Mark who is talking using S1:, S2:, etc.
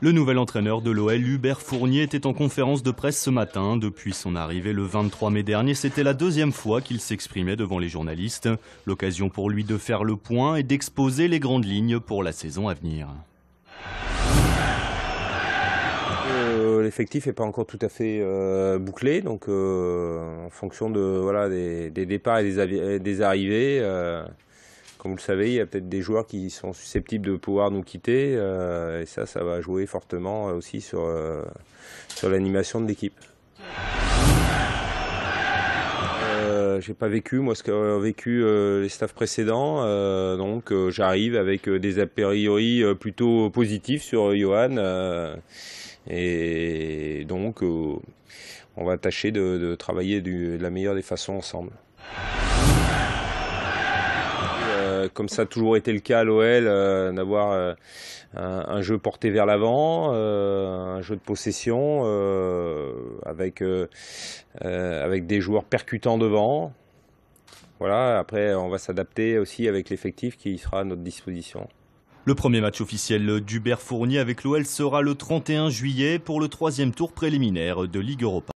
S1: Le nouvel entraîneur de l'OL, Hubert Fournier, était en conférence de presse ce matin. Depuis son arrivée le 23 mai dernier, c'était la deuxième fois qu'il s'exprimait devant les journalistes. L'occasion pour lui de faire le point et d'exposer les grandes lignes pour la saison à venir.
S2: Euh, l'effectif n'est pas encore tout à fait euh, bouclé, donc euh, en fonction de, voilà, des, départs et des, des arrivées, comme vous le savez, il y a peut-être des joueurs qui sont susceptibles de pouvoir nous quitter. Euh, et ça, ça va jouer fortement euh, aussi sur, euh, sur l'animation de l'équipe. Je j'ai pas vécu moi ce qu'ont vécu les staffs précédents. donc j'arrive avec des a priori plutôt positifs sur Johan. et donc on va tâcher de, travailler de la meilleure des façons ensemble comme ça a toujours été le cas à l'OL, euh, d'avoir euh, un, jeu porté vers l'avant, euh, un jeu de possession avec, avec des joueurs percutants devant. Voilà, après on va s'adapter aussi avec l'effectif qui sera à notre disposition. Le premier match
S1: officiel d'Hubert Fournier avec l'OL sera le 31 juillet pour le troisième tour préliminaire de Ligue Europa.